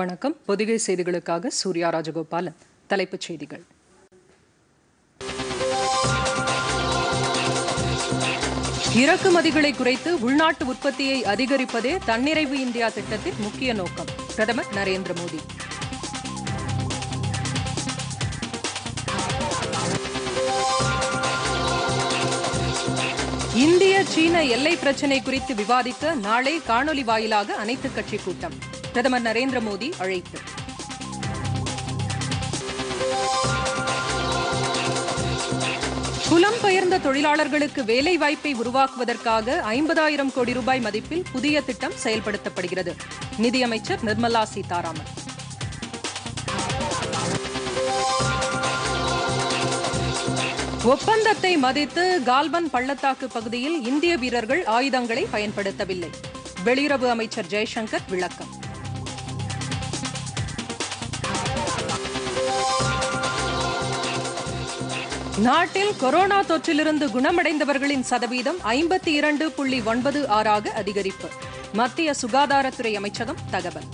வணக்கம் பொதிகை செய்திகளுக்காக சூர்யா ராஜகோபாலன் தலைப்புச் செய்திகள் இறக்குமதிகளை குறைத்து உள்நாட்டு உற்பத்தியை அதிகரிப்பதே தன்னிறைவு இந்தியா திட்டத்தின் முக்கிய நோக்கம் பிரதமர் நரேந்திர மோடி இந்திய சீன எல்லை பிரச்சினை குறித்து விவாதிக்க நாளை காணொலி வாயிலாக அனைத்துக் கட்சி கூட்டம் பிரதமர் நரேந்திர மோடி அழைப்பு புலம்பெயர்ந்த தொழிலாளர்களுக்கு வேலை வாய்ப்பை உருவாக்குவதற்காக ஐம்பதாயிரம் கோடி ரூபாய் மதிப்பில் புதிய திட்டம் செயல்படுத்தப்படுகிறது நிதியமைச்சர் நிர்மலா சீதாராமன் ஒப்பந்தத்தை மதித்து கால்பன் பள்ளத்தாக்கு பகுதியில் இந்திய வீரர்கள் ஆயுதங்களை பயன்படுத்தவில்லை வெளியுறவு அமைச்சர் ஜெய்சங்கர் விளக்கம் நாட்டில் கொரோனா தொற்றிலிருந்து குணமடைந்தவர்களின் சதவீதம் ஐம்பத்தி இரண்டு புள்ளி ஒன்பது ஆறாக அதிகரிப்பு மத்திய சுகாதாரத்துறை அமைச்சகம் தகவல்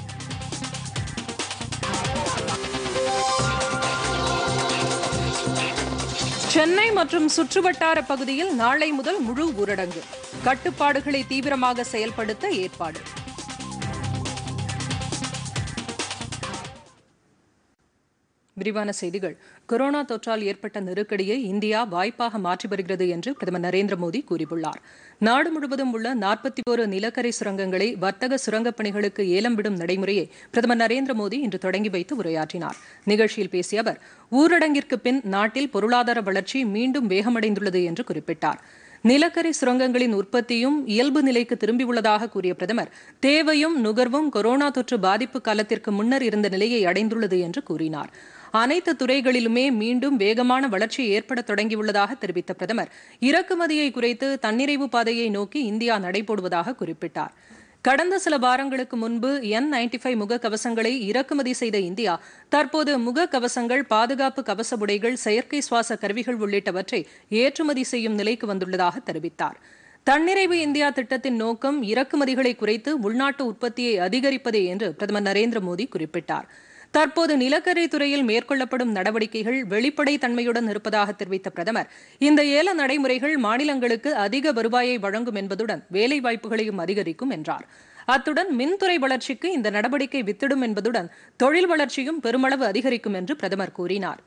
சென்னை மற்றும் சுற்றுவட்டார பகுதியில் நாளை முதல் முழு ஊரடங்கு கட்டுப்பாடுகளை தீவிரமாக செயல்படுத்த ஏற்பாடு விரிவான செய்திகள் கொரோனா தொற்றால் ஏற்பட்ட நெருக்கடியை இந்தியா வாய்ப்பாக மாற்றி வருகிறது என்று பிரதமர் நரேந்திர மோடி கூறியுள்ளார் நாடு முழுவதும் உள்ள நாற்பத்தி ஒரு நிலக்கரி சுரங்கங்களை வர்த்தக சுரங்கப் பணிகளுக்கு ஏலம் விடும் நடைமுறையை பிரதமர் நரேந்திர மோடி இன்று தொடங்கி வைத்து உரையாற்றினார் நிகழ்ச்சியில் பேசிய அவர் ஊரடங்கிற்கு பின் நாட்டில் பொருளாதார வளர்ச்சி மீண்டும் வேகமடைந்துள்ளது என்று குறிப்பிட்டார் நிலக்கரி சுரங்கங்களின் உற்பத்தியும் இயல்பு நிலைக்கு திரும்பியுள்ளதாக கூறிய பிரதமர் தேவையும் நுகர்வும் கொரோனா தொற்று பாதிப்பு காலத்திற்கு முன்னர் இருந்த நிலையை அடைந்துள்ளது என்று கூறினார் அனைத்து துறைகளிலுமே மீண்டும் வேகமான வளர்ச்சி ஏற்பட தொடங்கியுள்ளதாக தெரிவித்த பிரதமர் இறக்குமதியை குறைத்து தன்னிறைவு பாதையை நோக்கி இந்தியா நடைபோடுவதாக குறிப்பிட்டார் கடந்த சில வாரங்களுக்கு முன்பு என் நைன்டி ஃபைவ் முகக்கவசங்களை இறக்குமதி செய்த இந்தியா தற்போது முகக்கவசங்கள் பாதுகாப்பு கவச உடைகள் செயற்கை சுவாச கருவிகள் உள்ளிட்டவற்றை ஏற்றுமதி செய்யும் நிலைக்கு வந்துள்ளதாக தெரிவித்தார் தன்னிறைவு இந்தியா திட்டத்தின் நோக்கம் இறக்குமதிகளை குறைத்து உள்நாட்டு உற்பத்தியை அதிகரிப்பதே என்று பிரதமர் நரேந்திர மோடி குறிப்பிட்டார் தற்போது நிலக்கரி துறையில் மேற்கொள்ளப்படும் நடவடிக்கைகள் தன்மையுடன் இருப்பதாக தெரிவித்த பிரதமர் இந்த ஏல நடைமுறைகள் மாநிலங்களுக்கு அதிக வருவாயை வழங்கும் என்பதுடன் வேலைவாய்ப்புகளையும் அதிகரிக்கும் என்றார் அத்துடன் மின்துறை வளர்ச்சிக்கு இந்த நடவடிக்கை வித்திடும் என்பதுடன் தொழில் வளர்ச்சியும் பெருமளவு அதிகரிக்கும் என்று பிரதமர் கூறினார்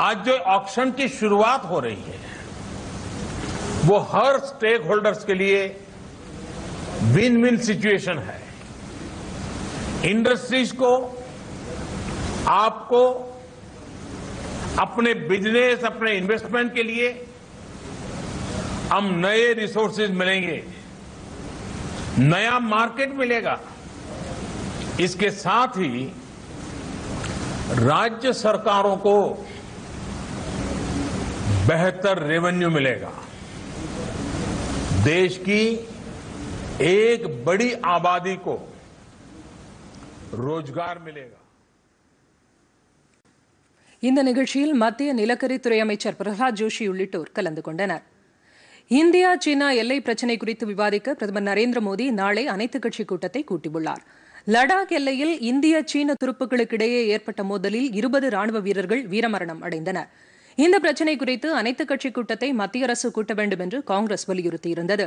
आज जो ऑप्शन की शुरुआत हो रही है वो हर स्टेक होल्डर्स के लिए विन विन सिचुएशन है इंडस्ट्रीज को आपको अपने बिजनेस अपने इन्वेस्टमेंट के लिए हम नए रिसोर्सेज मिलेंगे नया मार्केट मिलेगा इसके साथ ही राज्य सरकारों को बेहतर रेवेन्यू मिलेगा देश की एक बड़ी आबादी को रोजगार मिलेगा இந்த நிகழ்ச்சியில் மத்திய நிலக்கரித்துறை அமைச்சர் பிரகலாத் ஜோஷி உள்ளிட்டோர் கலந்து கொண்டனர் இந்தியா சீனா எல்லை பிரச்சினை குறித்து விவாதிக்க பிரதமர் நரேந்திர மோடி நாளை அனைத்துக் கட்சி கூட்டத்தை கூட்டியுள்ளார் லடாக் எல்லையில் இந்திய சீன துருப்புகளுக்கிடையே ஏற்பட்ட மோதலில் இருபது ராணுவ வீரர்கள் வீரமரணம் அடைந்தனா் இந்த பிரச்சினை குறித்து அனைத்து கட்சி கூட்டத்தை மத்திய அரசு கூட்ட வேண்டும் என்று காங்கிரஸ் வலியுறுத்தியிருந்தது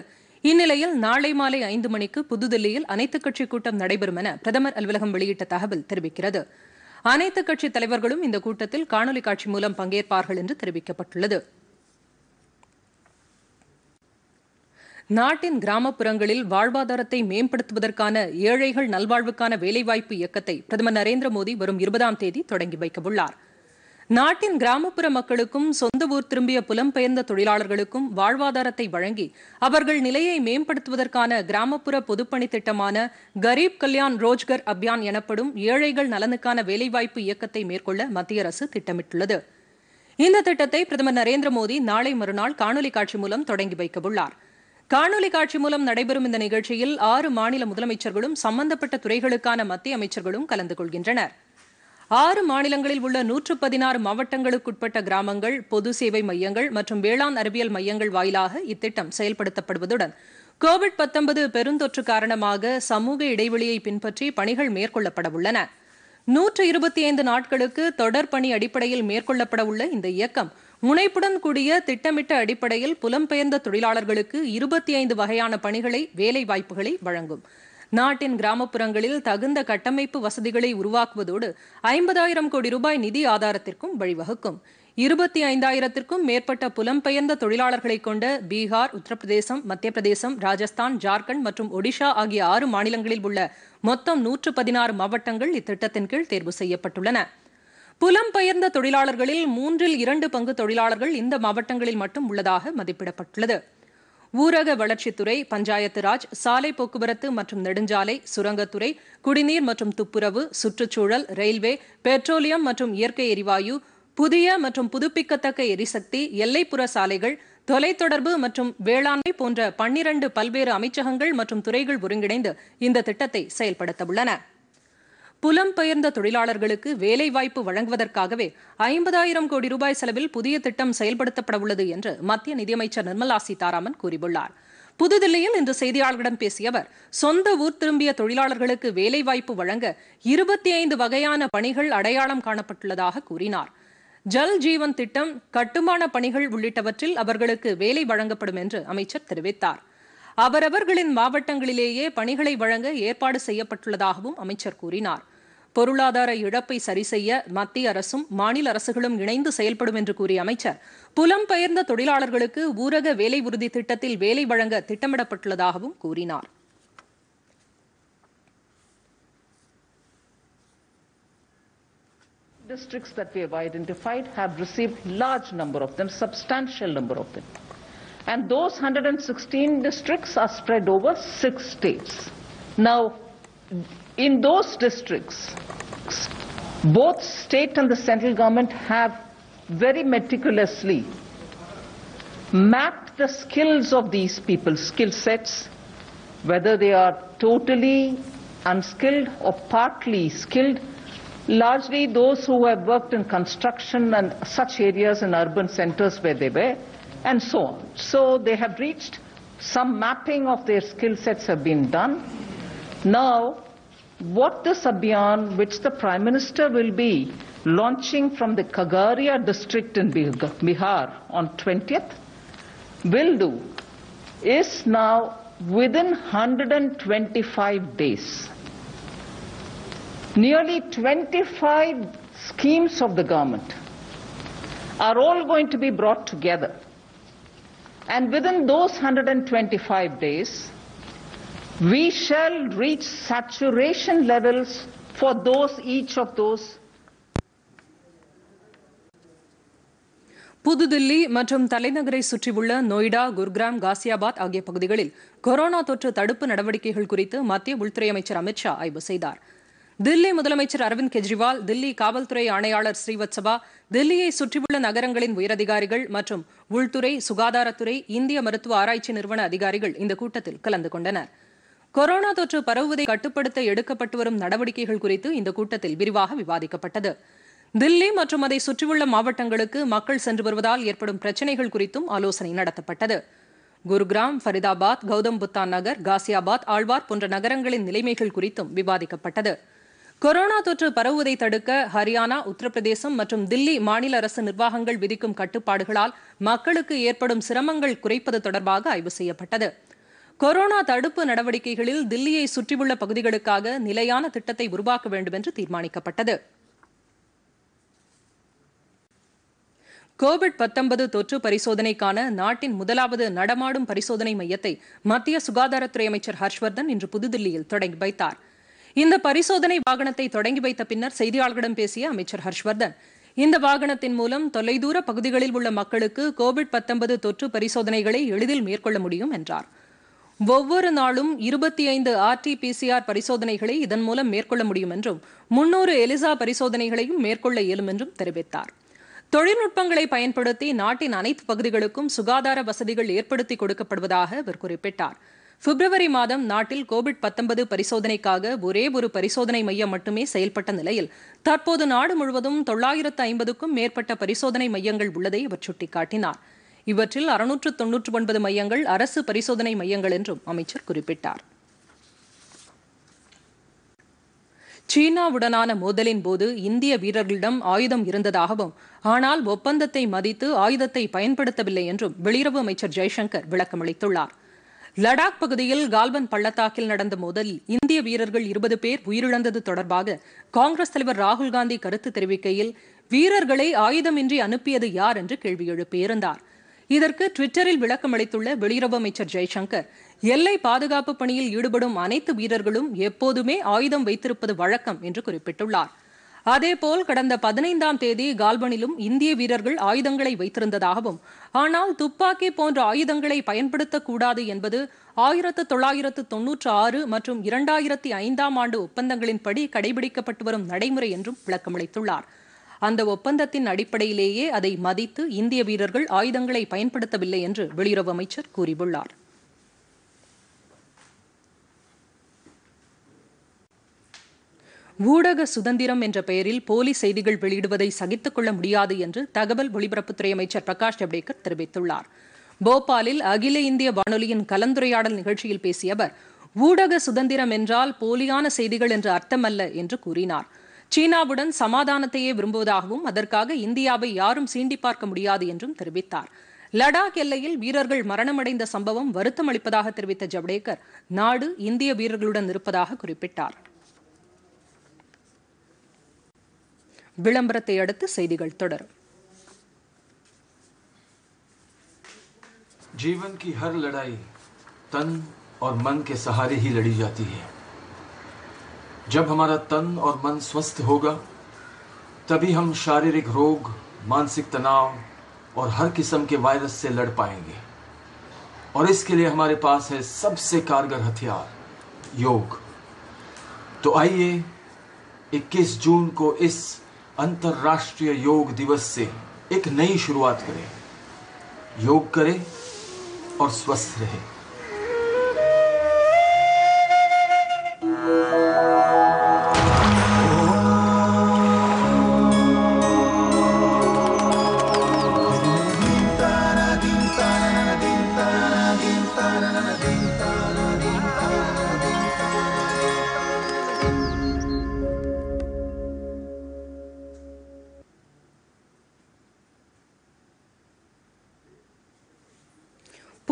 இந்நிலையில் நாளை மாலை ஐந்து மணிக்கு புதுதில்லியில் அனைத்துக் கட்சி கூட்டம் நடைபெறும் என பிரதமர் அலுவலகம் வெளியிட்ட தகவல் தெரிவிக்கிறது அனைத்துக் கட்சி தலைவர்களும் இந்த கூட்டத்தில் காணொலி காட்சி மூலம் பங்கேற்பார்கள் என்று தெரிவிக்கப்பட்டுள்ளது நாட்டின் கிராமப்புறங்களில் வாழ்வாதாரத்தை மேம்படுத்துவதற்கான ஏழைகள் நல்வாழ்வுக்கான வேலைவாய்ப்பு இயக்கத்தை பிரதமர் நரேந்திர மோடி வரும் இருபதாம் தேதி தொடங்கி வைக்கவுள்ளாா் நாட்டின் கிராமப்புற மக்களுக்கும் சொந்த ஊர் திரும்பிய புலம்பெயர்ந்த தொழிலாளர்களுக்கும் வாழ்வாதாரத்தை வழங்கி அவர்கள் நிலையை மேம்படுத்துவதற்கான கிராமப்புற பொதுப்பணி திட்டமான கரீப் கல்யாண் ரோஜ்கர் அபியான் எனப்படும் ஏழைகள் நலனுக்கான வேலைவாய்ப்பு இயக்கத்தை மேற்கொள்ள மத்திய அரசு திட்டமிட்டுள்ளது இந்த திட்டத்தை பிரதமர் நரேந்திர மோடி நாளை மறுநாள் காணொலி காட்சி மூலம் தொடங்கி வைக்கவுள்ளார் காணொலி காட்சி மூலம் நடைபெறும் இந்த நிகழ்ச்சியில் ஆறு மாநில முதலமைச்சர்களும் சம்பந்தப்பட்ட துறைகளுக்கான மத்திய அமைச்சர்களும் கலந்து கொள்கின்றனா் ஆறு மாநிலங்களில் உள்ள நூற்று பதினாறு மாவட்டங்களுக்குட்பட்ட கிராமங்கள் பொது சேவை மையங்கள் மற்றும் வேளாண் அறிவியல் மையங்கள் வாயிலாக இத்திட்டம் செயல்படுத்தப்படுவதுடன் கோவிட் பத்தொன்பது பெருந்தொற்று காரணமாக சமூக இடைவெளியை பின்பற்றி பணிகள் மேற்கொள்ளப்பட உள்ளன நூற்று இருபத்தி ஐந்து நாட்களுக்கு தொடர் பணி அடிப்படையில் மேற்கொள்ளப்பட உள்ள இந்த இயக்கம் முனைப்புடன் கூடிய திட்டமிட்ட அடிப்படையில் புலம்பெயர்ந்த தொழிலாளர்களுக்கு இருபத்தி ஐந்து வகையான பணிகளை வேலை வாய்ப்புகளை வழங்கும் நாட்டின் கிராமப்புறங்களில் தகுந்த கட்டமைப்பு வசதிகளை உருவாக்குவதோடு ஐம்பதாயிரம் கோடி ரூபாய் நிதி ஆதாரத்திற்கும் வழிவகுக்கும் இருபத்தி ஐந்தாயிரத்திற்கும் மேற்பட்ட புலம்பெயர்ந்த தொழிலாளர்களை கொண்ட பீகார் உத்தரப்பிரதேசம் மத்திய பிரதேசம் ராஜஸ்தான் ஜார்க்கண்ட் மற்றும் ஒடிஷா ஆகிய ஆறு மாநிலங்களில் உள்ள மொத்தம் நூற்று பதினாறு மாவட்டங்கள் இத்திட்டத்தின் கீழ் தேர்வு செய்யப்பட்டுள்ளன புலம்பெயர்ந்த தொழிலாளர்களில் மூன்றில் இரண்டு பங்கு தொழிலாளர்கள் இந்த மாவட்டங்களில் மட்டும் உள்ளதாக மதிப்பிடப்பட்டுள்ளது ஊரக வளர்ச்சித்துறை பஞ்சாயத்து ராஜ் சாலை போக்குவரத்து மற்றும் நெடுஞ்சாலை சுரங்கத்துறை குடிநீர் மற்றும் துப்புரவு சுற்றுச்சூழல் ரயில்வே பெட்ரோலியம் மற்றும் இயற்கை எரிவாயு புதிய மற்றும் புதுப்பிக்கத்தக்க எரிசக்தி எல்லைப்புற சாலைகள் தொலைத்தொடர்பு மற்றும் வேளாண்மை போன்ற பன்னிரண்டு பல்வேறு அமைச்சகங்கள் மற்றும் துறைகள் ஒருங்கிணைந்து இந்த திட்டத்தை செயல்படுத்த உள்ளன புலம்பெயர்ந்த தொழிலாளர்களுக்கு வேலைவாய்ப்பு வழங்குவதற்காகவே ஐம்பதாயிரம் கோடி ரூபாய் செலவில் புதிய திட்டம் செயல்படுத்தப்பட உள்ளது என்று மத்திய நிதியமைச்சர் நிர்மலா சீதாராமன் கூறியுள்ளார் புதுதில்லியில் இன்று செய்தியாளர்களிடம் பேசிய அவர் சொந்த ஊர் திரும்பிய தொழிலாளர்களுக்கு வேலைவாய்ப்பு வழங்க இருபத்தி ஐந்து வகையான பணிகள் அடையாளம் காணப்பட்டுள்ளதாக கூறினார் ஜல் ஜீவன் திட்டம் கட்டுமான பணிகள் உள்ளிட்டவற்றில் அவர்களுக்கு வேலை வழங்கப்படும் என்று அமைச்சர் தெரிவித்தார் அவரவர்களின் மாவட்டங்களிலேயே பணிகளை வழங்க ஏற்பாடு செய்யப்பட்டுள்ளதாகவும் அமைச்சர் கூறினார் பொருளாதார இழப்பை சரிசெய்ய மத்திய அரசும் மாநில அரசுகளும் இணைந்து செயல்படும் என்று கூறிய அமைச்சர் புலம்பெயர்ந்த தொழிலாளர்களுக்கு ஊரக வேலை உறுதி திட்டத்தில் வேலை வழங்க திட்டமிடப்பட்டுள்ளதாகவும் கூறினார் districts that we have identified have received large number of them substantial number of them and those 116 districts are spread over six states now in those districts, both state and the central government have very meticulously mapped the skills of these people, skill sets, whether they are totally unskilled or partly skilled, largely those who have worked in construction and such areas in urban centers where they were, and so on. So they have reached some mapping of their skill sets have been done. Now, what this Abhiyan, which the Prime Minister will be launching from the Kagaria district in Bihar on 20th, will do is now within 125 days. Nearly 25 schemes of the government are all going to be brought together. And within those 125 days, We shall reach saturation levels for those each of those புதுதில்லி மற்றும் தலைநகரை சுற்றியுள்ள நொய்டா குர்கிராம் காசியாபாத் ஆகிய பகுதிகளில் corona தொற்று தடுப்பு நடவடிக்கைகள் குறித்து மத்திய உள்துறை அமைச்சர் அமித் ஷா ஆய்வு செய்தார் தில்லி முதலமைச்சர் அரவிந்த் கெஜ்ரிவால் தில்லி காவல்துறை ஆணையாளர் ஸ்ரீவத்சவா தில்லியை சுற்றியுள்ள நகரங்களின் உயரதிகாரிகள் மற்றும் உள்துறை சுகாதாரத்துறை இந்திய மருத்துவ ஆராய்ச்சி நிறுவன அதிகாரிகள் இந்த கூட்டத்தில் கலந்து கொண்டனா் கொரோனா தொற்று பரவுவதை கட்டுப்படுத்த எடுக்கப்பட்டு வரும் நடவடிக்கைகள் குறித்து இந்த கூட்டத்தில் விரிவாக விவாதிக்கப்பட்டது தில்லி மற்றும் அதை சுற்றியுள்ள மாவட்டங்களுக்கு மக்கள் சென்று வருவதால் ஏற்படும் பிரச்சினைகள் குறித்தும் ஆலோசனை நடத்தப்பட்டது குருகிராம் ஃபரிதாபாத் கௌதம் புத்தா நகர் காசியாபாத் ஆழ்வார் போன்ற நகரங்களின் நிலைமைகள் குறித்தும் விவாதிக்கப்பட்டது கொரோனா தொற்று பரவுவதை தடுக்க ஹரியானா உத்தரப்பிரதேசம் மற்றும் தில்லி மாநில அரசு நிர்வாகங்கள் விதிக்கும் கட்டுப்பாடுகளால் மக்களுக்கு ஏற்படும் சிரமங்கள் குறைப்பது தொடர்பாக ஆய்வு செய்யப்பட்டது கொரோனா தடுப்பு நடவடிக்கைகளில் தில்லியை சுற்றியுள்ள பகுதிகளுக்காக நிலையான திட்டத்தை உருவாக்க வேண்டும் என்று தீர்மானிக்கப்பட்டது கோவிட் பத்தொன்பது தொற்று பரிசோதனைக்கான நாட்டின் முதலாவது நடமாடும் பரிசோதனை மையத்தை மத்திய சுகாதாரத்துறை அமைச்சர் ஹர்ஷ்வர்தன் இன்று புதுதில்லியில் தொடங்கி வைத்தார் இந்த பரிசோதனை வாகனத்தை தொடங்கி வைத்த பின்னர் செய்தியாளர்களிடம் பேசிய அமைச்சர் ஹர்ஷ்வர்தன் இந்த வாகனத்தின் மூலம் தொலைதூர பகுதிகளில் உள்ள மக்களுக்கு கோவிட் தொற்று பரிசோதனைகளை எளிதில் மேற்கொள்ள முடியும் என்றாா் ஒவ்வொரு நாளும் இருபத்தி ஐந்து ஆர்டிபிசிஆர் பரிசோதனைகளை இதன் மூலம் மேற்கொள்ள முடியும் என்றும் முன்னூறு எலிசா பரிசோதனைகளையும் மேற்கொள்ள இயலும் என்றும் தெரிவித்தார் தொழில்நுட்பங்களை பயன்படுத்தி நாட்டின் அனைத்து பகுதிகளுக்கும் சுகாதார வசதிகள் ஏற்படுத்தி கொடுக்கப்படுவதாக அவர் குறிப்பிட்டார் பிப்ரவரி மாதம் நாட்டில் கோவிட் பத்தொன்பது பரிசோதனைக்காக ஒரே ஒரு பரிசோதனை மையம் மட்டுமே செயல்பட்ட நிலையில் தற்போது நாடு முழுவதும் தொள்ளாயிரத்து ஐம்பதுக்கும் மேற்பட்ட பரிசோதனை மையங்கள் உள்ளதை அவர் சுட்டிக்காட்டினார் இவற்றில் அறுநூற்று தொன்னூற்று ஒன்பது மையங்கள் அரசு பரிசோதனை மையங்கள் என்றும் அமைச்சர் குறிப்பிட்டார் சீனாவுடனான மோதலின் போது இந்திய வீரர்களிடம் ஆயுதம் இருந்ததாகவும் ஆனால் ஒப்பந்தத்தை மதித்து ஆயுதத்தை பயன்படுத்தவில்லை என்றும் வெளியுறவு அமைச்சர் ஜெய்சங்கர் விளக்கமளித்துள்ளார் லடாக் பகுதியில் கால்வன் பள்ளத்தாக்கில் நடந்த மோதலில் இந்திய வீரர்கள் இருபது பேர் உயிரிழந்தது தொடர்பாக காங்கிரஸ் தலைவர் ராகுல் காந்தி கருத்து தெரிவிக்கையில் வீரர்களை ஆயுதமின்றி அனுப்பியது யார் என்று கேள்வி எழுப்பியிருந்தாா் இதற்கு ட்விட்டரில் விளக்கம் அளித்துள்ள வெளியுறவு அமைச்சர் ஜெய்சங்கர் எல்லை பாதுகாப்பு பணியில் ஈடுபடும் அனைத்து வீரர்களும் எப்போதுமே ஆயுதம் வைத்திருப்பது வழக்கம் என்று குறிப்பிட்டுள்ளார் அதேபோல் கடந்த பதினைந்தாம் தேதி கால்பனிலும் இந்திய வீரர்கள் ஆயுதங்களை வைத்திருந்ததாகவும் ஆனால் துப்பாக்கி போன்ற ஆயுதங்களை பயன்படுத்தக்கூடாது என்பது ஆயிரத்து தொள்ளாயிரத்து தொன்னூற்று ஆறு மற்றும் இரண்டாயிரத்தி ஐந்தாம் ஆண்டு ஒப்பந்தங்களின்படி கடைபிடிக்கப்பட்டு வரும் நடைமுறை என்றும் விளக்கமளித்துள்ளாா் அந்த ஒப்பந்தத்தின் அடிப்படையிலேயே அதை மதித்து இந்திய வீரர்கள் ஆயுதங்களை பயன்படுத்தவில்லை என்று வெளியுறவு அமைச்சர் கூறியுள்ளார் ஊடக சுதந்திரம் என்ற பெயரில் போலி செய்திகள் வெளியிடுவதை சகித்துக் கொள்ள முடியாது என்று தகவல் ஒலிபரப்புத்துறை அமைச்சர் பிரகாஷ் ஜவடேகர் தெரிவித்துள்ளார் போபாலில் அகில இந்திய வானொலியின் கலந்துரையாடல் நிகழ்ச்சியில் பேசிய அவர் ஊடக சுதந்திரம் என்றால் போலியான செய்திகள் என்று அர்த்தமல்ல என்று கூறினாா் சீனாவுடன் சமாதானத்தையே விரும்புவதாகவும் அதற்காக இந்தியாவை யாரும் சீண்டி பார்க்க முடியாது என்றும் தெரிவித்தார் லடாக் எல்லையில் வீரர்கள் மரணமடைந்த சம்பவம் வருத்தம் அளிப்பதாக தெரிவித்த ஜவடேகர் நாடு இந்திய வீரர்களுடன் இருப்பதாக குறிப்பிட்டார் விளம்பரத்தை அடுத்து செய்திகள் தொடரும் जीवन की हर लड़ाई तन और मन के सहारे ही लड़ी जाती है जब हमारा तन और मन स्वस्थ होगा तभी हम शारीरिक रोग मानसिक तनाव और हर किस्म के वायरस से लड़ पाएंगे और इसके लिए हमारे पास है सबसे कारगर हथियार योग तो आइए 21 जून को इस अंतर्राष्ट्रीय योग दिवस से एक नई शुरुआत करें योग करें और स्वस्थ रहें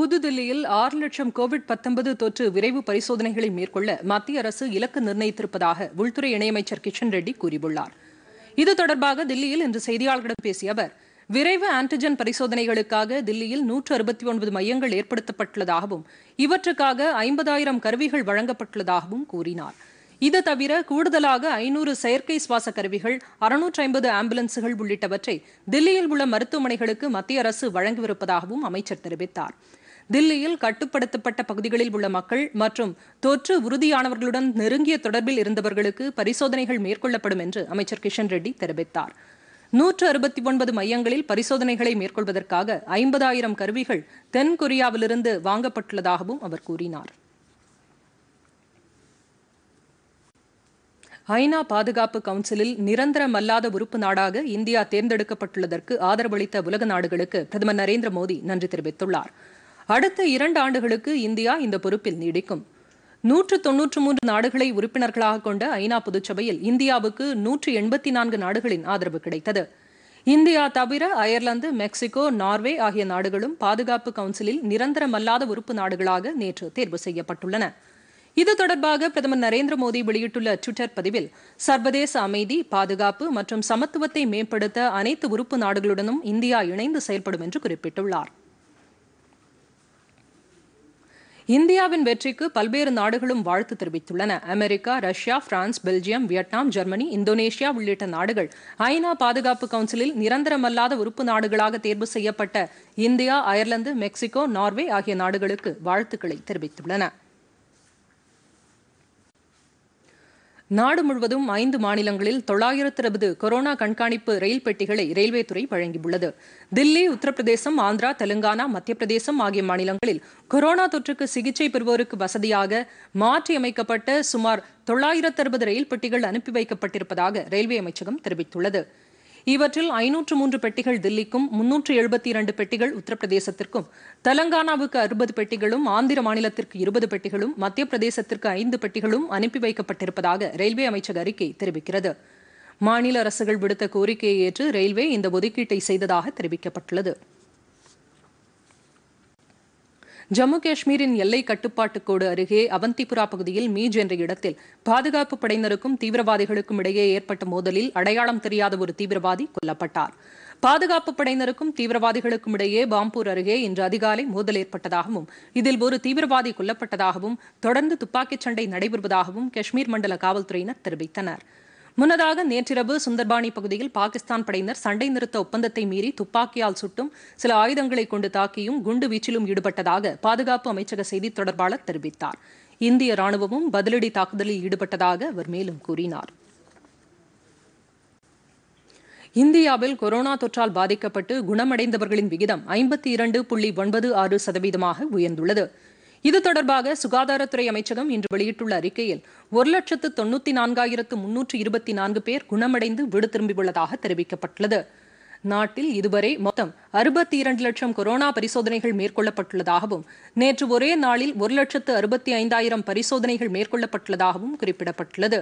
புதுதில்லியில் ஆறு லட்சம் கோவிட் பத்தொன்பது தொற்று விரைவு பரிசோதனைகளை மேற்கொள்ள மத்திய அரசு இலக்கு நிர்ணயித்திருப்பதாக உள்துறை இணையமைச்சர் கிஷன் ரெட்டி கூறியுள்ளார் இது தொடர்பாக தில்லியில் இன்று செய்தியாளர்களிடம் பேசிய அவர் விரைவு ஆன்டிஜென் பரிசோதனைகளுக்காக தில்லியில் நூற்று அறுபத்தி ஒன்பது மையங்கள் ஏற்படுத்தப்பட்டுள்ளதாகவும் இவற்றுக்காக ஐம்பதாயிரம் கருவிகள் வழங்கப்பட்டுள்ளதாகவும் கூறினார் இது தவிர கூடுதலாக ஐநூறு செயற்கை சுவாச கருவிகள் அறுநூற்றி ஐம்பது ஆம்புலன்ஸுகள் உள்ளிட்டவற்றை தில்லியில் உள்ள மருத்துவமனைகளுக்கு மத்திய அரசு வழங்கவிருப்பதாகவும் அமைச்சர் தெரிவித்தார் தில்லியில் கட்டுப்படுத்தப்பட்ட பகுதிகளில் உள்ள மக்கள் மற்றும் தொற்று உறுதியானவர்களுடன் நெருங்கிய தொடர்பில் இருந்தவர்களுக்கு பரிசோதனைகள் மேற்கொள்ளப்படும் என்று அமைச்சர் கிஷன் ரெட்டி தெரிவித்தார் நூற்று அறுபத்தி ஒன்பது மையங்களில் பரிசோதனைகளை மேற்கொள்வதற்காக ஐம்பதாயிரம் கருவிகள் தென்கொரியாவிலிருந்து வாங்கப்பட்டுள்ளதாகவும் அவர் கூறினார் ஐநா பாதுகாப்பு கவுன்சிலில் நிரந்தரமல்லாத உறுப்பு நாடாக இந்தியா தேர்ந்தெடுக்கப்பட்டுள்ளதற்கு ஆதரவளித்த உலக நாடுகளுக்கு பிரதமர் நரேந்திர மோடி நன்றி தெரிவித்துள்ளாா் அடுத்த இரண்டு ஆண்டுகளுக்கு இந்தியா இந்த பொறுப்பில் நீடிக்கும் நூற்று தொன்னூற்று மூன்று நாடுகளை உறுப்பினர்களாக கொண்ட ஐநா பொதுச்சபையில் இந்தியாவுக்கு நூற்று எண்பத்தி நான்கு நாடுகளின் ஆதரவு கிடைத்தது இந்தியா தவிர அயர்லாந்து மெக்சிகோ நார்வே ஆகிய நாடுகளும் பாதுகாப்பு கவுன்சிலில் நிரந்தரமல்லாத உறுப்பு நாடுகளாக நேற்று தேர்வு செய்யப்பட்டுள்ளன இது தொடர்பாக பிரதமர் நரேந்திர மோடி வெளியிட்டுள்ள டுவிட்டர் பதிவில் சர்வதேச அமைதி பாதுகாப்பு மற்றும் சமத்துவத்தை மேம்படுத்த அனைத்து உறுப்பு நாடுகளுடனும் இந்தியா இணைந்து செயல்படும் என்று குறிப்பிட்டுள்ளாா் இந்தியாவின் வெற்றிக்கு பல்வேறு நாடுகளும் வாழ்த்து தெரிவித்துள்ளன America Russia France Belgium Vietnam Germany Indonesia உள்ளிட்ட நாடுகள் ஐநா பாதுகாப்பு கவுன்சிலில் நிரந்தரமல்லாத உறுப்பு நாடுகளாக தேர்வு செய்யப்பட்ட இந்தியா அயர்லாந்து மெக்சிகோ நார்வே ஆகிய நாடுகளுக்கு வாழ்த்துக்களை தெரிவித்துள்ளன நாடு முழுவதும் ஐந்து மாநிலங்களில் தொள்ளாயிரத்து இருபது கொரோனா கண்காணிப்பு ரயில் பெட்டிகளை ரயில்வே துறை வழங்கியுள்ளது தில்லி உத்தரப்பிரதேசம் ஆந்திரா தெலுங்கானா மத்திய பிரதேசம் ஆகிய மாநிலங்களில் கொரோனா தொற்றுக்கு சிகிச்சை பெறுவோருக்கு வசதியாக மாற்றியமைக்கப்பட்ட சுமார் தொள்ளாயிரத்து அறுபது ரயில் பெட்டிகள் அனுப்பி வைக்கப்பட்டிருப்பதாக ரயில்வே அமைச்சகம் தெரிவித்துள்ளது இவற்றில் ஐநூற்று மூன்று பெட்டிகள் தில்லிக்கும் முன்னூற்று எழுபத்தி இரண்டு பெட்டிகள் உத்தரப்பிரதேசத்திற்கும் தெலங்கானாவுக்கு அறுபது பெட்டிகளும் ஆந்திர மாநிலத்திற்கு இருபது பெட்டிகளும் மத்திய பிரதேசத்திற்கு ஐந்து பெட்டிகளும் அனுப்பி வைக்கப்பட்டிருப்பதாக ரயில்வே அமைச்சக அறிக்கை தெரிவிக்கிறது மாநில அரசுகள் விடுத்த கோரிக்கையை ஏற்று ரயில்வே இந்த ஒதுக்கீட்டை செய்ததாக தெரிவிக்கப்பட்டுள்ளது ஜம்மு காஷ்மீரின் எல்லை கட்டுப்பாட்டு கோடு அருகே அவந்திபுரா பகுதியில் மீஜ் என்ற இடத்தில் பாதுகாப்பு படையினருக்கும் தீவிரவாதிகளுக்கும் இடையே ஏற்பட்ட மோதலில் அடையாளம் தெரியாத ஒரு தீவிரவாதி கொல்லப்பட்டார் பாதுகாப்பு படையினருக்கும் தீவிரவாதிகளுக்கும் இடையே பாம்பூர் அருகே இன்று அதிகாலை மோதல் ஏற்பட்டதாகவும் இதில் ஒரு தீவிரவாதி கொல்லப்பட்டதாகவும் தொடர்ந்து துப்பாக்கிச் சண்டை நடைபெறுவதாகவும் காஷ்மீர் மண்டல காவல்துறையினர் தெரிவித்தனா் முன்னதாக நேற்றிரவு சுந்தர்பாணி பகுதியில் பாகிஸ்தான் படையினர் சண்டை நிறுத்த ஒப்பந்தத்தை மீறி துப்பாக்கியால் சுட்டும் சில ஆயுதங்களை கொண்டு தாக்கியும் குண்டு வீச்சிலும் ஈடுபட்டதாக பாதுகாப்பு அமைச்சக செய்தித் தொடர்பாளர் தெரிவித்தார் இந்திய ராணுவமும் பதிலடி தாக்குதலில் ஈடுபட்டதாக அவர் மேலும் கூறினார் இந்தியாவில் கொரோனா தொற்றால் பாதிக்கப்பட்டு குணமடைந்தவர்களின் விகிதம் ஐம்பத்தி இரண்டு புள்ளி ஒன்பது ஆறு சதவீதமாக உயர்ந்துள்ளது இது தொடர்பாக சுகாதாரத்துறை அமைச்சகம் இன்று வெளியிட்டுள்ள அறிக்கையில் ஒரு லட்சத்து தொன்னூத்தி நான்காயிரத்து முன்னூற்று இருபத்தி நான்கு பேர் குணமடைந்து வீடு திரும்பியுள்ளதாக தெரிவிக்கப்பட்டுள்ளது நாட்டில் இதுவரை மொத்தம் அறுபத்தி இரண்டு லட்சம் கொரோனா பரிசோதனைகள் மேற்கொள்ளப்பட்டுள்ளதாகவும் நேற்று ஒரே நாளில் ஒரு லட்சத்து அறுபத்தி ஐந்தாயிரம் பரிசோதனைகள் மேற்கொள்ளப்பட்டுள்ளதாகவும் குறிப்பிடப்பட்டுள்ளது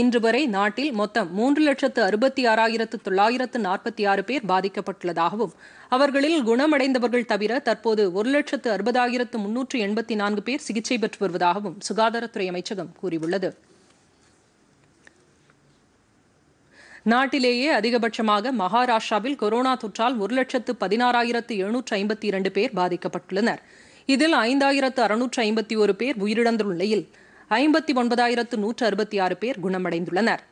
இன்று வரை நாட்டில் மொத்தம் மூன்று லட்சத்து அறுபத்தி ஆறாயிரத்து தொள்ளாயிரத்து நாற்பத்தி ஆறு பேர் பாதிக்கப்பட்டுள்ளதாகவும் அவர்களில் குணமடைந்தவர்கள் தவிர தற்போது ஒரு லட்சத்து அறுபதாயிரத்து முன்னூற்று எண்பத்தி நான்கு பேர் சிகிச்சை பெற்று வருவதாகவும் சுகாதாரத்துறை அமைச்சகம் கூறியுள்ளது நாட்டிலேயே அதிகபட்சமாக மகாராஷ்டிராவில் கொரோனா தொற்றால் ஒரு லட்சத்து பதினாறாயிரத்து எழுநூற்று ஐம்பத்தி இரண்டு பேர் பாதிக்கப்பட்டுள்ளனர் இதில் ஐந்தாயிரத்து அறுநூற்று ஐம்பத்தி ஒரு பேர் உயிரிழந்துள்ள நிலையில் ஐம்பத்தி ஒன்பதாயிரத்து நூற்று அறுபத்தி ஆறு பேர் குணமடைந்துள்ளனர்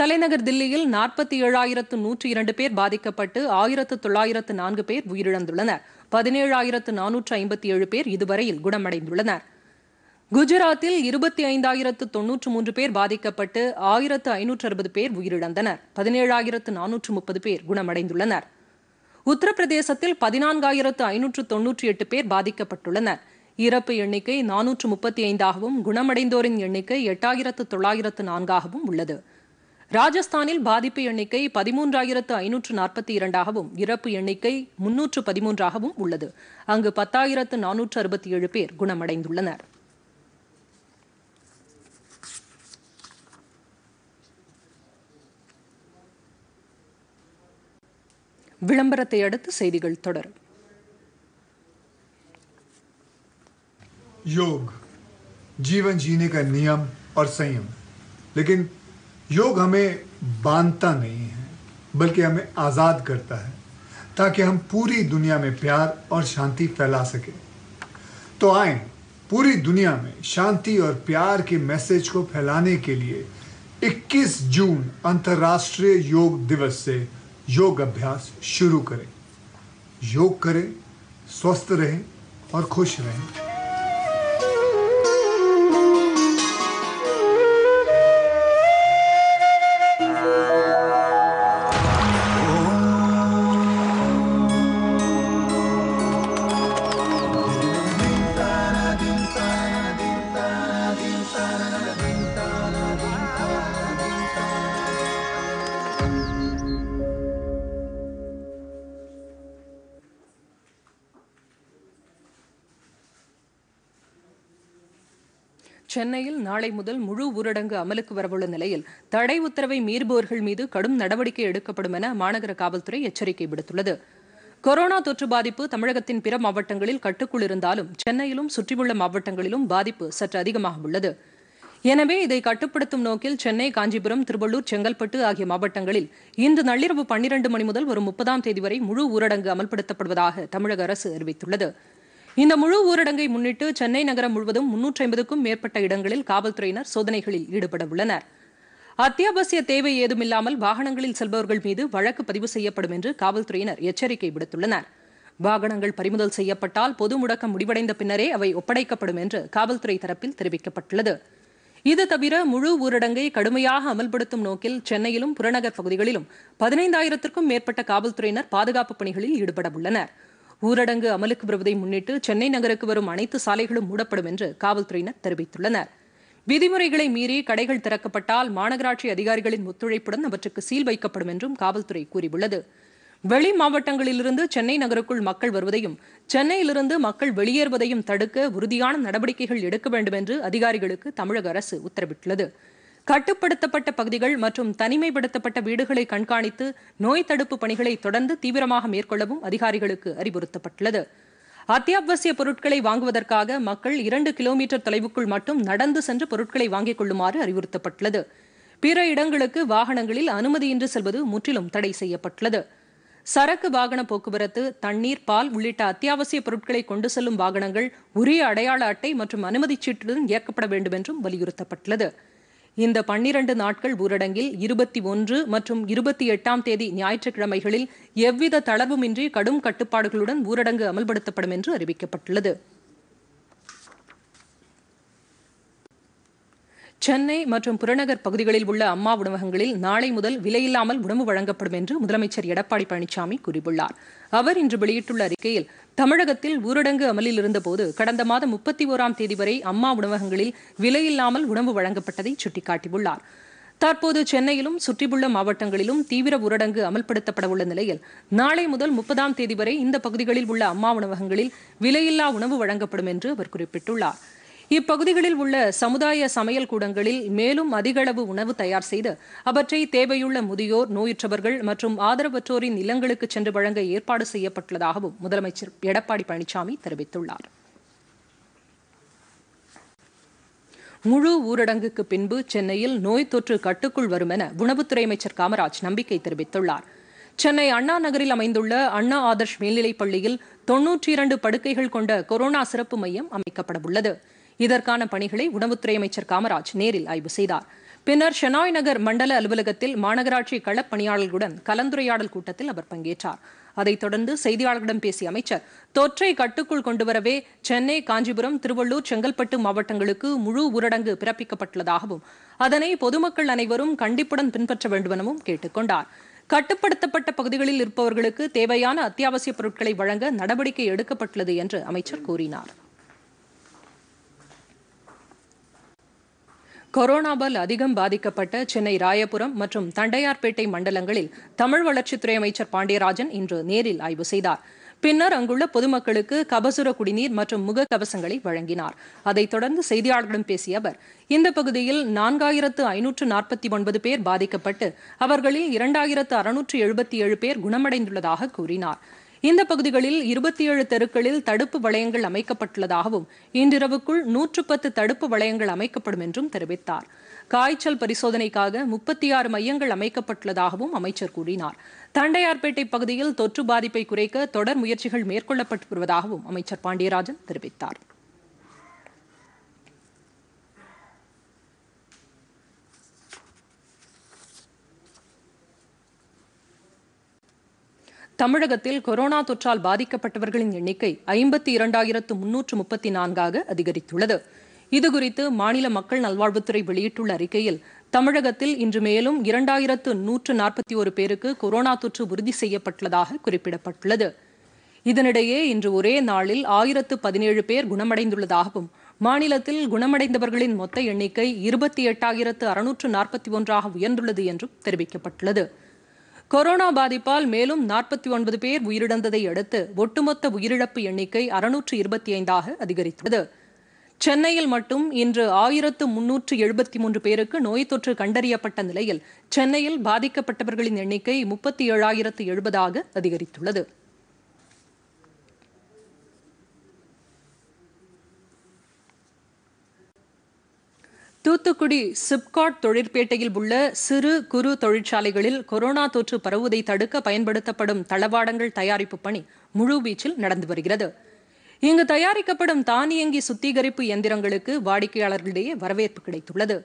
தலைநகர் தில்லியில் நாற்பத்தி ஏழாயிரத்து நூற்றி இரண்டு பேர் பாதிக்கப்பட்டு ஆயிரத்து தொள்ளாயிரத்து நான்கு பேர் உயிரிழந்துள்ளனர் பதினேழாயிரத்து நானூற்று ஐம்பத்தி ஏழு பேர் இதுவரையில் குணமடைந்துள்ளனர் குஜராத்தில் இருபத்தி ஐந்தாயிரத்து தொன்னூற்று மூன்று பேர் பாதிக்கப்பட்டு ஆயிரத்து ஐநூற்று அறுபது பேர் உயிரிழந்தனர் பதினேழாயிரத்து நானூற்று முப்பது பேர் குணமடைந்துள்ளனர் உத்தரப்பிரதேசத்தில் பதினான்காயிரத்து ஐநூற்று தொன்னூற்றி எட்டு பேர் பாதிக்கப்பட்டுள்ளனர் இறப்பு எண்ணிக்கை நானூற்று முப்பத்தி ஐந்தாகவும் குணமடைந்தோரின் எண்ணிக்கை எட்டாயிரத்து தொள்ளாயிரத்து நான்காகவும் உள்ளது ராஜஸ்தானில் பாதிப்பு எண்ணிக்கை பதிமூன்றாயிரத்து ஐநூற்று நாற்பத்தி இரண்டாகவும் இறப்பு எண்ணிக்கை முன்னூற்று பதிமூன்றாகவும் உள்ளது அங்கு பத்தாயிரத்து நானூற்று அறுபத்தி ஏழு பேர் குணமடைந்துள்ளனர் விளம்பரத்தை அடுத்து செய்திகள் தொடரும் योग जीवन जीने का नियम और संयम लेकिन योग हमें बांधता नहीं है बल्कि हमें आज़ाद करता है ताकि हम पूरी दुनिया में प्यार और शांति फैला सकें तो आए पूरी दुनिया में शांति और प्यार के मैसेज को फैलाने के लिए 21 जून अंतर्राष्ट्रीय योग दिवस से योग अभ्यास शुरू करें योग करें स्वस्थ रहें और खुश रहें சென்னையில் நாளை முதல் முழு ஊரடங்கு அமலுக்கு வரவுள்ள நிலையில் தடை உத்தரவை மீறுபவர்கள் மீது கடும் நடவடிக்கை எடுக்கப்படும் என மாநகர காவல்துறை எச்சரிக்கை விடுத்துள்ளது கொரோனா தொற்று பாதிப்பு தமிழகத்தின் பிற மாவட்டங்களில் கட்டுக்குள் இருந்தாலும் சென்னையிலும் சுற்றியுள்ள மாவட்டங்களிலும் பாதிப்பு சற்று அதிகமாக உள்ளது எனவே இதை கட்டுப்படுத்தும் நோக்கில் சென்னை காஞ்சிபுரம் திருவள்ளூர் செங்கல்பட்டு ஆகிய மாவட்டங்களில் இன்று நள்ளிரவு பன்னிரண்டு மணி முதல் வரும் முப்பதாம் தேதி வரை முழு ஊரடங்கு அமல்படுத்தப்படுவதாக தமிழக அரசு அறிவித்துள்ளது இந்த முழு ஊரடங்கை முன்னிட்டு சென்னை நகரம் முழுவதும் முன்னூற்றி ஐம்பதுக்கும் மேற்பட்ட இடங்களில் காவல்துறையினர் சோதனைகளில் ஈடுபட உள்ளனர் அத்தியாவசிய தேவை ஏதுமில்லாமல் வாகனங்களில் செல்பவர்கள் மீது வழக்கு பதிவு செய்யப்படும் என்று காவல்துறையினர் எச்சரிக்கை விடுத்துள்ளனர் வாகனங்கள் பறிமுதல் செய்யப்பட்டால் பொது முடக்கம் முடிவடைந்த பின்னரே அவை ஒப்படைக்கப்படும் என்று காவல்துறை தரப்பில் தெரிவிக்கப்பட்டுள்ளது இது தவிர முழு ஊரடங்கை கடுமையாக அமல்படுத்தும் நோக்கில் சென்னையிலும் புறநகர் பகுதிகளிலும் பதினைந்தாயிரத்திற்கும் மேற்பட்ட காவல்துறையினர் பாதுகாப்பு பணிகளில் ஈடுபட உள்ளனா் ஊரடங்கு அமலுக்கு வருவதை முன்னிட்டு சென்னை நகருக்கு வரும் அனைத்து சாலைகளும் மூடப்படும் என்று காவல்துறையினர் தெரிவித்துள்ளனர் விதிமுறைகளை மீறி கடைகள் திறக்கப்பட்டால் மாநகராட்சி அதிகாரிகளின் ஒத்துழைப்புடன் அவற்றுக்கு சீல் வைக்கப்படும் என்றும் காவல்துறை கூறியுள்ளது வெளி மாவட்டங்களிலிருந்து சென்னை நகருக்குள் மக்கள் வருவதையும் சென்னையிலிருந்து மக்கள் வெளியேறுவதையும் தடுக்க உறுதியான நடவடிக்கைகள் எடுக்க வேண்டும் என்று அதிகாரிகளுக்கு தமிழக அரசு உத்தரவிட்டுள்ளது கட்டுப்படுத்தப்பட்ட பகுதிகள் மற்றும் தனிமைப்படுத்தப்பட்ட வீடுகளை கண்காணித்து நோய் தடுப்பு பணிகளை தொடர்ந்து தீவிரமாக மேற்கொள்ளவும் அதிகாரிகளுக்கு அறிவுறுத்தப்பட்டுள்ளது அத்தியாவசிய பொருட்களை வாங்குவதற்காக மக்கள் இரண்டு கிலோமீட்டர் தொலைவுக்குள் மட்டும் நடந்து சென்று பொருட்களை வாங்கிக் கொள்ளுமாறு அறிவுறுத்தப்பட்டுள்ளது பிற இடங்களுக்கு வாகனங்களில் அனுமதியின்றி செல்வது முற்றிலும் தடை செய்யப்பட்டுள்ளது சரக்கு வாகன போக்குவரத்து தண்ணீர் பால் உள்ளிட்ட அத்தியாவசிய பொருட்களை கொண்டு செல்லும் வாகனங்கள் உரிய அடையாள அட்டை மற்றும் அனுமதி சீட்டுடன் இயக்கப்பட வேண்டும் என்றும் வலியுறுத்தப்பட்டுள்ளது இந்த பன்னிரண்டு நாட்கள் ஊரடங்கில் இருபத்தி ஒன்று மற்றும் இருபத்தி எட்டாம் தேதி ஞாயிற்றுக்கிழமைகளில் எவ்வித தளர்வுமின்றி கடும் கட்டுப்பாடுகளுடன் ஊரடங்கு அமல்படுத்தப்படும் என்று அறிவிக்கப்பட்டுள்ளது சென்னை மற்றும் புறநகர் பகுதிகளில் உள்ள அம்மா உணவகங்களில் நாளை முதல் விலையில்லாமல் உணவு வழங்கப்படும் என்று முதலமைச்சர் எடப்பாடி பழனிசாமி கூறியுள்ளார் அவர் இன்று வெளியிட்டுள்ள அறிக்கையில் தமிழகத்தில் ஊரடங்கு அமலில் இருந்தபோது கடந்த மாதம் முப்பத்தி ஓராம் தேதி வரை அம்மா உணவகங்களில் விலையில்லாமல் உணவு வழங்கப்பட்டதை சுட்டிக்காட்டியுள்ளார் தற்போது சென்னையிலும் சுற்றியுள்ள மாவட்டங்களிலும் தீவிர ஊரடங்கு அமல்படுத்தப்பட உள்ள நிலையில் நாளை முதல் முப்பதாம் தேதி வரை இந்த பகுதிகளில் உள்ள அம்மா உணவகங்களில் விலையில்லா உணவு வழங்கப்படும் என்று அவர் குறிப்பிட்டுள்ளார் இப்பகுதிகளில் உள்ள சமுதாய சமையல் கூடங்களில் மேலும் அதிகளவு உணவு தயார் செய்து அவற்றை தேவையுள்ள முதியோர் நோயுற்றவர்கள் மற்றும் ஆதரவற்றோரின் இல்லங்களுக்கு சென்று வழங்க ஏற்பாடு செய்யப்பட்டுள்ளதாகவும் முதலமைச்சர் எடப்பாடி பழனிசாமி தெரிவித்துள்ளார் முழு ஊரடங்குக்கு பின்பு சென்னையில் நோய் தொற்று கட்டுக்குள் வரும் என உணவுத்துறை அமைச்சர் காமராஜ் நம்பிக்கை தெரிவித்துள்ளார் சென்னை அண்ணா நகரில் அமைந்துள்ள அண்ணா ஆதர்ஷ் மேல்நிலைப் பள்ளியில் தொன்னூற்றி இரண்டு படுக்கைகள் கொண்ட கொரோனா சிறப்பு மையம் அமைக்கப்படவுள்ளது இதற்கான பணிகளை உணவுத்துறை அமைச்சர் காமராஜ் நேரில் ஆய்வு செய்தார் பின்னர் ஷெனாய் நகர் மண்டல அலுவலகத்தில் மாநகராட்சி களப்பணியாளர்களுடன் கலந்துரையாடல் கூட்டத்தில் அவர் பங்கேற்றார் அதைத் தொடர்ந்து செய்தியாளர்களிடம் பேசிய அமைச்சர் தொற்றை கட்டுக்குள் கொண்டுவரவே சென்னை காஞ்சிபுரம் திருவள்ளூர் செங்கல்பட்டு மாவட்டங்களுக்கு முழு ஊரடங்கு பிறப்பிக்கப்பட்டுள்ளதாகவும் அதனை பொதுமக்கள் அனைவரும் கண்டிப்புடன் பின்பற்ற வேண்டுமெனவும் கொண்டார் கட்டுப்படுத்தப்பட்ட பகுதிகளில் இருப்பவர்களுக்கு தேவையான அத்தியாவசியப் பொருட்களை வழங்க நடவடிக்கை எடுக்கப்பட்டுள்ளது என்று அமைச்சர் கூறினாா் கொரோனாவால் அதிகம் பாதிக்கப்பட்ட சென்னை ராயபுரம் மற்றும் தண்டையார்பேட்டை மண்டலங்களில் தமிழ் வளர்ச்சித்துறை அமைச்சர் பாண்டியராஜன் இன்று நேரில் ஆய்வு செய்தார் பின்னர் அங்குள்ள பொதுமக்களுக்கு கபசுர குடிநீர் மற்றும் முக கவசங்களை வழங்கினார் அதைத் தொடர்ந்து செய்தியாளர்களிடம் பேசிய அவர் இந்த பகுதியில் நான்காயிரத்து ஐநூற்று நாற்பத்தி ஒன்பது பேர் பாதிக்கப்பட்டு அவர்களில் இரண்டாயிரத்து அறுநூற்று எழுபத்தி ஏழு பேர் குணமடைந்துள்ளதாக கூறினார் இந்த பகுதிகளில் இருபத்தி ஏழு தெருக்களில் தடுப்பு வளையங்கள் அமைக்கப்பட்டுள்ளதாகவும் இன்றிரவுக்குள் நூற்று பத்து தடுப்பு வளையங்கள் அமைக்கப்படும் என்றும் தெரிவித்தார் காய்ச்சல் பரிசோதனைக்காக முப்பத்தி ஆறு மையங்கள் அமைக்கப்பட்டுள்ளதாகவும் அமைச்சர் கூறினார் தண்டையார்பேட்டை பகுதியில் தொற்று பாதிப்பை குறைக்க தொடர் முயற்சிகள் மேற்கொள்ளப்பட்டு வருவதாகவும் அமைச்சர் பாண்டியராஜன் தெரிவித்தார் தமிழகத்தில் கொரோனா தொற்றால் பாதிக்கப்பட்டவர்களின் எண்ணிக்கை ஐம்பத்தி இரண்டாயிரத்து முன்னூற்று முப்பத்தி நான்காக அதிகரித்துள்ளது இதுகுறித்து மாநில மக்கள் நல்வாழ்வுத்துறை வெளியிட்டுள்ள அறிக்கையில் தமிழகத்தில் இன்று மேலும் இரண்டாயிரத்து நூற்று நாற்பத்தி ஒரு பேருக்கு கொரோனா தொற்று உறுதி செய்யப்பட்டுள்ளதாக குறிப்பிடப்பட்டுள்ளது இதனிடையே இன்று ஒரே நாளில் ஆயிரத்து பதினேழு பேர் குணமடைந்துள்ளதாகவும் மாநிலத்தில் குணமடைந்தவர்களின் மொத்த எண்ணிக்கை இருபத்தி எட்டாயிரத்து அறுநூற்று நாற்பத்தி ஒன்றாக உயர்ந்துள்ளது என்றும் தெரிவிக்கப்பட்டுள்ளது கொரோனா பாதிப்பால் மேலும் நாற்பத்தி ஒன்பது பேர் உயிரிழந்ததை அடுத்து ஒட்டுமொத்த உயிரிழப்பு எண்ணிக்கை அறுநூற்று இருபத்தி ஐந்தாக அதிகரித்துள்ளது சென்னையில் மட்டும் இன்று ஆயிரத்து முன்னூற்று எழுபத்தி மூன்று பேருக்கு நோய் தொற்று கண்டறியப்பட்ட நிலையில் சென்னையில் பாதிக்கப்பட்டவர்களின் எண்ணிக்கை முப்பத்தி ஏழாயிரத்து எழுபதாக அதிகரித்துள்ளது தூத்துக்குடி சிப்காட் தொழிற்பேட்டையில் உள்ள சிறு குறு தொழிற்சாலைகளில் கொரோனா தொற்று பரவுவதை தடுக்க பயன்படுத்தப்படும் தளவாடங்கள் தயாரிப்பு பணி முழுவீச்சில் நடந்து வருகிறது இங்கு தயாரிக்கப்படும் தானியங்கி சுத்திகரிப்பு எந்திரங்களுக்கு வாடிக்கையாளர்களிடையே வரவேற்பு கிடைத்துள்ளது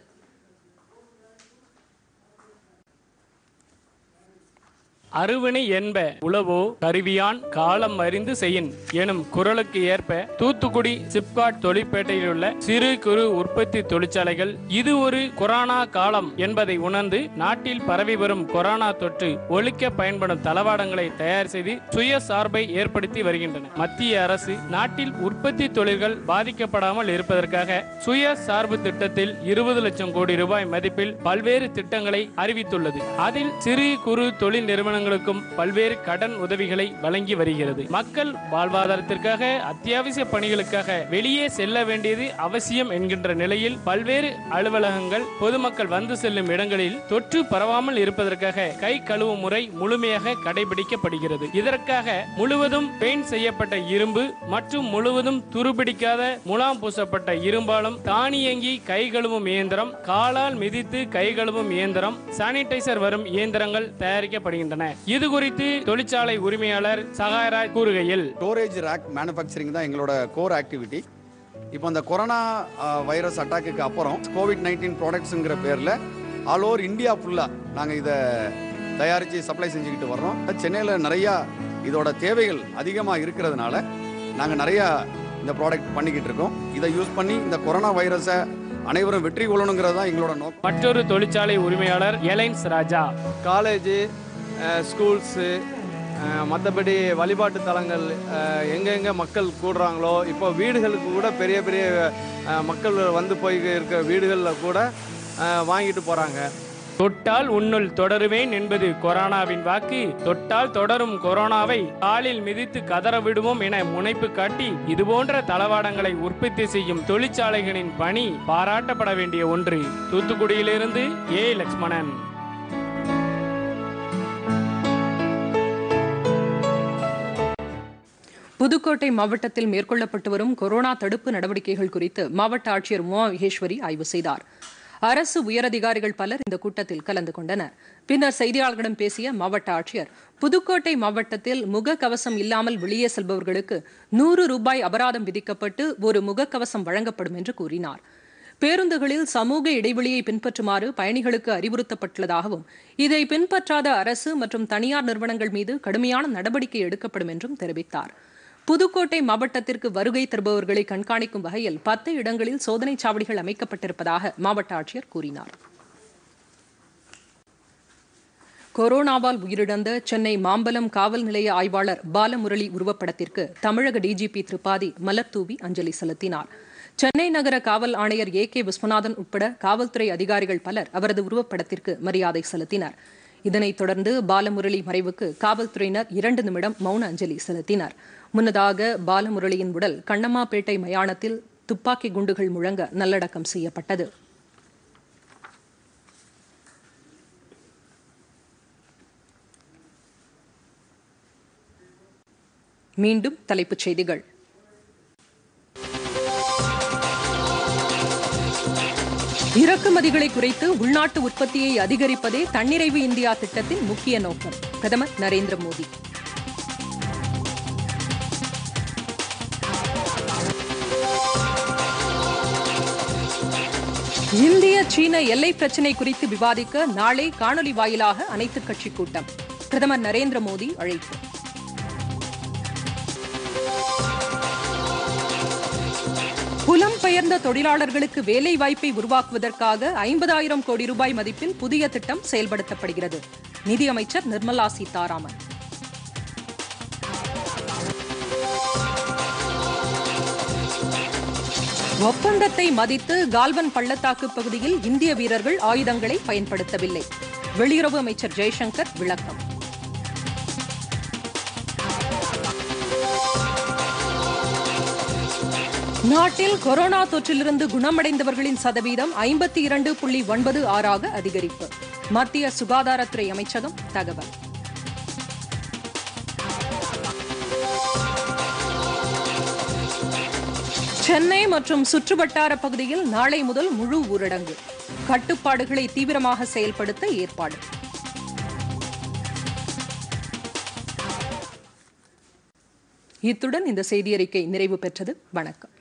அருவினை என்ப உளவோ கருவியான் காலம் அறிந்து செய்யின் எனும் குரலுக்கு ஏற்ப தூத்துக்குடி சிப்காட் தொழிற்பேட்டையில் உள்ள சிறு குறு உற்பத்தி தொழிற்சாலைகள் இது ஒரு கொரோனா காலம் என்பதை உணர்ந்து நாட்டில் பரவி வரும் கொரோனா தொற்று ஒழிக்க பயன்படும் தளவாடங்களை தயார் செய்து சுய சார்பை ஏற்படுத்தி வருகின்றன மத்திய அரசு நாட்டில் உற்பத்தி தொழில்கள் பாதிக்கப்படாமல் இருப்பதற்காக சுய சார்பு திட்டத்தில் இருபது லட்சம் கோடி ரூபாய் மதிப்பில் பல்வேறு திட்டங்களை அறிவித்துள்ளது அதில் சிறு குறு தொழில் நிறுவனங்கள் நிறுவனங்களுக்கும் பல்வேறு கடன் உதவிகளை வழங்கி வருகிறது மக்கள் வாழ்வாதாரத்திற்காக அத்தியாவசிய பணிகளுக்காக வெளியே செல்ல வேண்டியது அவசியம் என்கின்ற நிலையில் பல்வேறு அலுவலகங்கள் பொதுமக்கள் வந்து செல்லும் இடங்களில் தொற்று பரவாமல் இருப்பதற்காக கை கழுவும் முறை முழுமையாக கடைபிடிக்கப்படுகிறது இதற்காக முழுவதும் பெயிண்ட் செய்யப்பட்ட இரும்பு மற்றும் முழுவதும் துருபிடிக்காத முலாம் பூசப்பட்ட இரும்பாலும் தானியங்கி கை கழுவும் இயந்திரம் காலால் மிதித்து கை கழுவும் இயந்திரம் சானிடைசர் வரும் இயந்திரங்கள் தயாரிக்கப்படுகின்றன இது குறித்து தொழிற்சாலை உரிமையாளர் சகாராஜ் கூறுகையில் ஸ்டோரேஜ் ரேக் மேனுஃபேக்சரிங் தான் எங்களோட கோர் ஆக்டிவிட்டி இப்போ அந்த கொரோனா வைரஸ் அட்டாக்குக்கு அப்புறம் கோவிட் நைன்டீன் ப்ராடக்ட்ஸுங்கிற பேரில் ஆல் ஓவர் இந்தியா ஃபுல்லாக நாங்கள் இதை தயாரித்து சப்ளை செஞ்சுக்கிட்டு வர்றோம் சென்னையில் நிறையா இதோட தேவைகள் அதிகமாக இருக்கிறதுனால நாங்கள் நிறையா இந்த ப்ராடக்ட் பண்ணிக்கிட்டு இருக்கோம் இதை யூஸ் பண்ணி இந்த கொரோனா வைரஸை அனைவரும் வெற்றி கொள்ளணுங்கிறது தான் எங்களோட நோக்கம் மற்றொரு தொழிற்சாலை உரிமையாளர் எலைன்ஸ் ராஜா காலேஜ் ஸ்கூல்ஸு மற்றபடி வழிபாட்டு தலங்கள் எங்கெங்கே மக்கள் கூடுறாங்களோ இப்போ வீடுகளுக்கு கூட பெரிய பெரிய மக்கள் வந்து போய் இருக்க வீடுகளில் கூட வாங்கிட்டு போகிறாங்க தொட்டால் உன்னுள் தொடருவேன் என்பது கொரோனாவின் வாக்கு தொட்டால் தொடரும் கொரோனாவை காலில் மிதித்து கதற விடுவோம் என முனைப்பு காட்டி இதுபோன்ற தளவாடங்களை உற்பத்தி செய்யும் தொழிற்சாலைகளின் பணி பாராட்டப்பட வேண்டிய ஒன்று தூத்துக்குடியிலிருந்து ஏ லக்ஷ்மணன் புதுக்கோட்டை மாவட்டத்தில் மேற்கொள்ளப்பட்டு வரும் கொரோனா தடுப்பு நடவடிக்கைகள் குறித்து மாவட்ட ஆட்சியர் உமா மகேஸ்வரி ஆய்வு செய்தார் அரசு உயரதிகாரிகள் பலர் இந்த கூட்டத்தில் கலந்து கொண்டனர் பின்னர் செய்தியாளர்களிடம் பேசிய மாவட்ட ஆட்சியர் புதுக்கோட்டை மாவட்டத்தில் முகக்கவசம் இல்லாமல் வெளியே செல்பவர்களுக்கு நூறு ரூபாய் அபராதம் விதிக்கப்பட்டு ஒரு முகக்கவசம் வழங்கப்படும் என்று கூறினார் பேருந்துகளில் சமூக இடைவெளியை பின்பற்றுமாறு பயணிகளுக்கு அறிவுறுத்தப்பட்டுள்ளதாகவும் இதை பின்பற்றாத அரசு மற்றும் தனியார் நிறுவனங்கள் மீது கடுமையான நடவடிக்கை எடுக்கப்படும் என்றும் தெரிவித்தாா் புதுக்கோட்டை மாவட்டத்திற்கு வருகை தருபவர்களை கண்காணிக்கும் வகையில் பத்து இடங்களில் சோதனைச் சாவடிகள் அமைக்கப்பட்டிருப்பதாக மாவட்ட ஆட்சியர் கூறினார் கொரோனாவால் உயிரிழந்த சென்னை மாம்பலம் காவல் நிலைய ஆய்வாளர் பாலமுரளி உருவப்படத்திற்கு தமிழக டிஜிபி திரிபாதி மலர்தூவி அஞ்சலி செலுத்தினார் சென்னை நகர காவல் ஆணையர் ஏ கே விஸ்வநாதன் உட்பட காவல்துறை அதிகாரிகள் பலர் அவரது உருவப்படத்திற்கு மரியாதை செலுத்தினர் இதனைத் தொடர்ந்து பாலமுரளி மறைவுக்கு காவல்துறையினர் இரண்டு நிமிடம் மௌன அஞ்சலி செலுத்தினா் முன்னதாக பாலமுரளியின் உடல் கண்ணம்மாபேட்டை மயானத்தில் துப்பாக்கி குண்டுகள் முழங்க நல்லடக்கம் செய்யப்பட்டது மீண்டும் தலைப்புச் செய்திகள் இறக்குமதிகளை குறைத்து உள்நாட்டு உற்பத்தியை அதிகரிப்பதே தன்னிறைவு இந்தியா திட்டத்தின் முக்கிய நோக்கம் பிரதமர் நரேந்திர மோடி இந்திய சீன எல்லை பிரச்சினை குறித்து விவாதிக்க நாளை காணொலி வாயிலாக அனைத்துக் கட்சி கூட்டம் பிரதமர் நரேந்திர மோடி அழைப்பு புலம்பெயர்ந்த தொழிலாளர்களுக்கு வேலை வாய்ப்பை உருவாக்குவதற்காக ஐம்பதாயிரம் கோடி ரூபாய் மதிப்பில் புதிய திட்டம் செயல்படுத்தப்படுகிறது நிதியமைச்சர் நிர்மலா சீதாராமன் ஒப்பந்தத்தை மதித்து கால்வன் பள்ளத்தாக்கு பகுதியில் இந்திய வீரர்கள் ஆயுதங்களை பயன்படுத்தவில்லை வெளியுறவு அமைச்சர் ஜெய்சங்கர் விளக்கம் நாட்டில் கொரோனா தொற்றிலிருந்து குணமடைந்தவர்களின் சதவீதம் ஐம்பத்தி இரண்டு புள்ளி ஒன்பது ஆறாக அதிகரிப்பு மத்திய சுகாதாரத்துறை அமைச்சகம் தகவல் சென்னை மற்றும் சுற்றுவட்டார பகுதியில் நாளை முதல் முழு ஊரடங்கு கட்டுப்பாடுகளை தீவிரமாக செயல்படுத்த ஏற்பாடு இத்துடன் இந்த செய்தியறிக்கை நிறைவு பெற்றது வணக்கம்